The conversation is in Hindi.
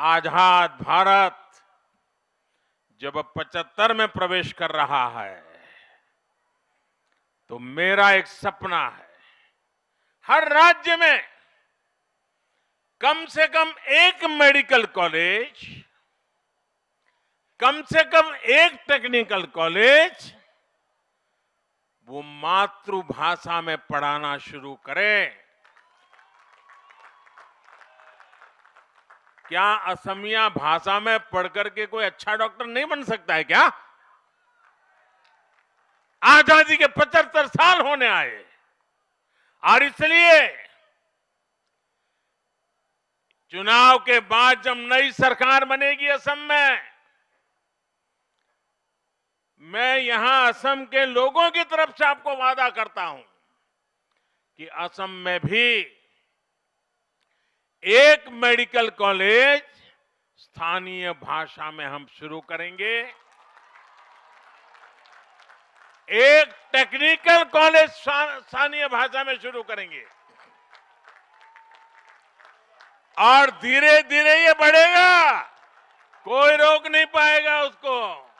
आजाद भारत जब पचहत्तर में प्रवेश कर रहा है तो मेरा एक सपना है हर राज्य में कम से कम एक मेडिकल कॉलेज कम से कम एक टेक्निकल कॉलेज वो मातृभाषा में पढ़ाना शुरू करें क्या असमिया भाषा में पढ़कर के कोई अच्छा डॉक्टर नहीं बन सकता है क्या आजादी के पचहत्तर साल होने आए और इसलिए चुनाव के बाद जब नई सरकार बनेगी असम में मैं यहां असम के लोगों की तरफ से आपको वादा करता हूं कि असम में भी एक मेडिकल कॉलेज स्थानीय भाषा में हम शुरू करेंगे एक टेक्निकल कॉलेज स्थानीय भाषा में शुरू करेंगे और धीरे धीरे ये बढ़ेगा कोई रोक नहीं पाएगा उसको